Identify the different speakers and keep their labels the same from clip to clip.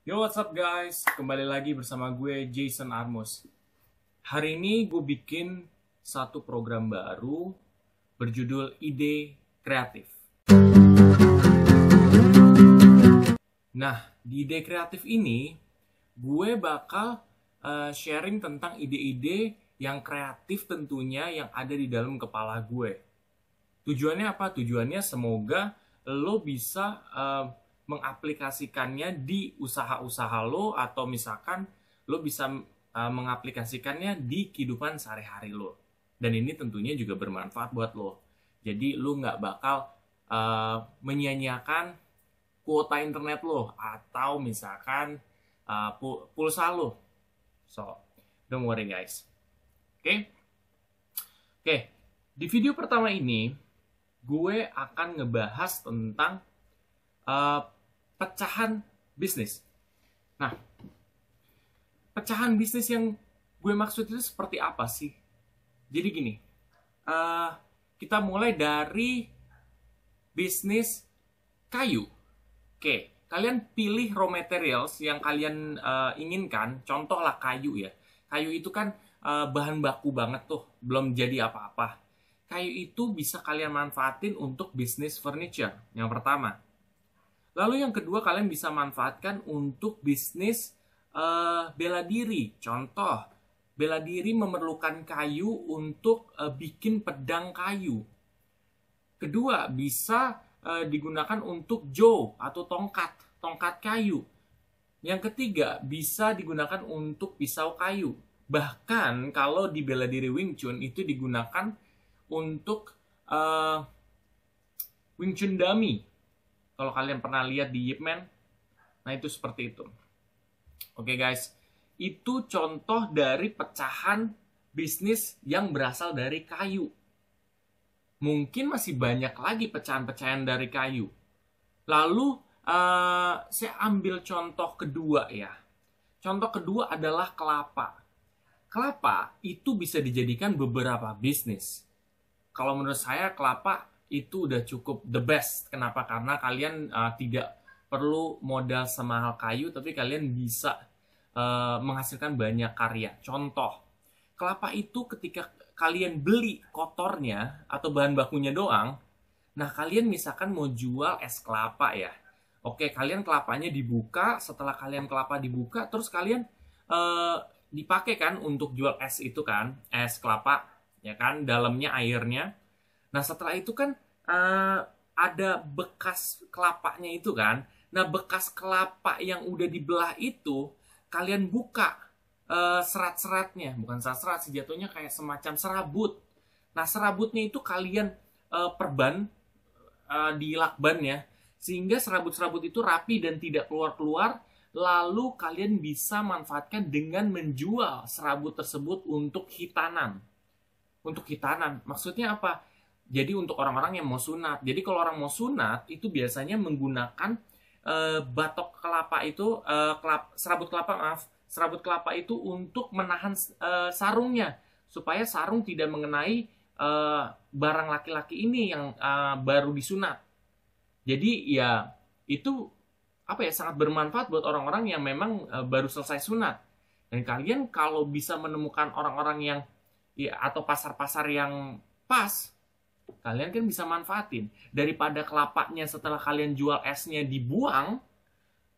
Speaker 1: Yo what's up guys, kembali lagi bersama gue Jason Armus Hari ini gue bikin satu program baru berjudul Ide Kreatif Nah, di Ide Kreatif ini gue bakal uh, sharing tentang ide-ide yang kreatif tentunya yang ada di dalam kepala gue Tujuannya apa? Tujuannya semoga lo bisa... Uh, mengaplikasikannya di usaha-usaha lo atau misalkan lo bisa uh, mengaplikasikannya di kehidupan sehari-hari lo. Dan ini tentunya juga bermanfaat buat lo. Jadi lo nggak bakal uh, eh, menyia kuota internet lo atau misalkan uh, pulsa lo. So, don't worry guys. Oke? Okay? Oke, okay. di video pertama ini gue akan ngebahas tentang uh, pecahan bisnis. Nah, pecahan bisnis yang gue maksud itu seperti apa sih? Jadi gini, uh, kita mulai dari bisnis kayu. Oke, kalian pilih raw materials yang kalian uh, inginkan. Contohlah kayu ya. Kayu itu kan uh, bahan baku banget tuh, belum jadi apa-apa. Kayu itu bisa kalian manfaatin untuk bisnis furniture. Yang pertama, Lalu yang kedua kalian bisa manfaatkan untuk bisnis uh, bela diri. Contoh, bela diri memerlukan kayu untuk uh, bikin pedang kayu. Kedua, bisa uh, digunakan untuk jo atau tongkat, tongkat kayu. Yang ketiga, bisa digunakan untuk pisau kayu. Bahkan kalau di bela diri Wing Chun itu digunakan untuk uh, Wing Chun Dummy kalau kalian pernah lihat di Yipman, nah itu seperti itu. Oke okay, guys, itu contoh dari pecahan bisnis yang berasal dari kayu. Mungkin masih banyak lagi pecahan-pecahan dari kayu. Lalu uh, saya ambil contoh kedua ya. Contoh kedua adalah kelapa. Kelapa itu bisa dijadikan beberapa bisnis. Kalau menurut saya kelapa itu udah cukup the best. Kenapa? Karena kalian uh, tidak perlu modal semahal kayu, tapi kalian bisa uh, menghasilkan banyak karya. Contoh, kelapa itu ketika kalian beli kotornya atau bahan bakunya doang, nah kalian misalkan mau jual es kelapa ya. Oke, kalian kelapanya dibuka, setelah kalian kelapa dibuka, terus kalian uh, dipakai kan untuk jual es itu kan, es kelapa, ya kan, dalamnya airnya, Nah setelah itu kan uh, ada bekas kelapanya itu kan. Nah bekas kelapa yang udah dibelah itu kalian buka uh, serat-seratnya, bukan serat-serat sih jatuhnya kayak semacam serabut. Nah serabutnya itu kalian uh, perban uh, di lakban ya, sehingga serabut-serabut itu rapi dan tidak keluar-keluar. Lalu kalian bisa manfaatkan dengan menjual serabut tersebut untuk hitanan. Untuk hitanan, maksudnya apa? Jadi untuk orang-orang yang mau sunat. Jadi kalau orang mau sunat itu biasanya menggunakan e, batok kelapa itu e, kelap, serabut kelapa maaf, serabut kelapa itu untuk menahan e, sarungnya supaya sarung tidak mengenai e, barang laki-laki ini yang e, baru disunat. Jadi ya itu apa ya sangat bermanfaat buat orang-orang yang memang e, baru selesai sunat. Dan kalian kalau bisa menemukan orang-orang yang ya, atau pasar-pasar yang pas kalian kan bisa manfaatin daripada kelapanya setelah kalian jual esnya dibuang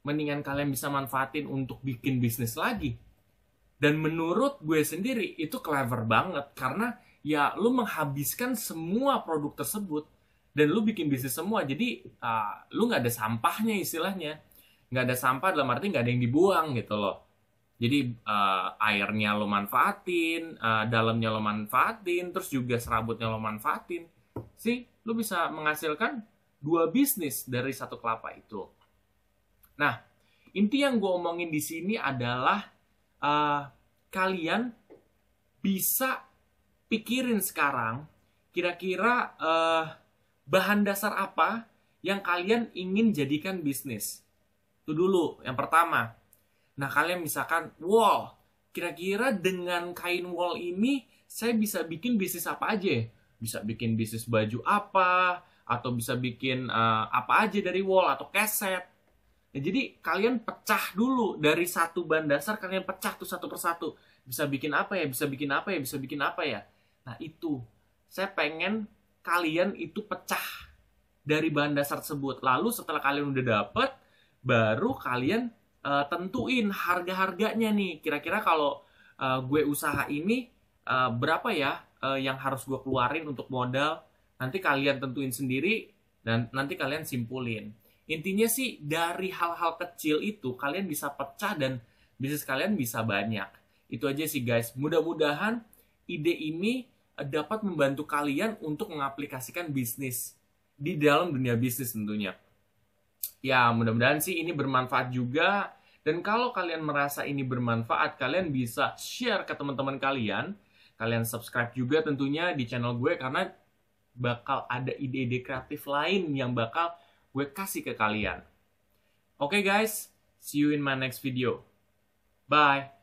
Speaker 1: mendingan kalian bisa manfaatin untuk bikin bisnis lagi dan menurut gue sendiri itu clever banget karena ya lu menghabiskan semua produk tersebut dan lu bikin bisnis semua jadi uh, lu nggak ada sampahnya istilahnya nggak ada sampah dalam arti nggak ada yang dibuang gitu loh jadi uh, airnya lo manfaatin, uh, dalamnya lo manfaatin, terus juga serabutnya lo manfaatin sih lo bisa menghasilkan dua bisnis dari satu kelapa itu. Nah, inti yang gue omongin di sini adalah uh, kalian bisa pikirin sekarang kira-kira uh, bahan dasar apa yang kalian ingin jadikan bisnis. Itu dulu yang pertama. Nah, kalian misalkan, wow, kira-kira dengan kain wall ini saya bisa bikin bisnis apa aja ya? bisa bikin bisnis baju apa atau bisa bikin uh, apa aja dari wall atau keset. Nah, jadi kalian pecah dulu dari satu bahan dasar kalian pecah tuh satu persatu. Bisa bikin apa ya? Bisa bikin apa ya? Bisa bikin apa ya? Nah, itu. Saya pengen kalian itu pecah dari bahan dasar tersebut. Lalu setelah kalian udah dapet, baru kalian uh, tentuin harga-harganya nih. Kira-kira kalau uh, gue usaha ini uh, berapa ya uh, yang harus gue keluarin untuk modal nanti kalian tentuin sendiri dan nanti kalian simpulin intinya sih dari hal-hal kecil itu kalian bisa pecah dan bisnis kalian bisa banyak itu aja sih guys mudah-mudahan ide ini eh, dapat membantu kalian untuk mengaplikasikan bisnis di dalam dunia bisnis tentunya ya mudah-mudahan sih ini bermanfaat juga dan kalau kalian merasa ini bermanfaat kalian bisa share ke teman-teman kalian kalian subscribe juga tentunya di channel gue karena bakal ada ide-ide kreatif lain yang bakal gue kasih ke kalian. Oke okay guys, see you in my next video. Bye!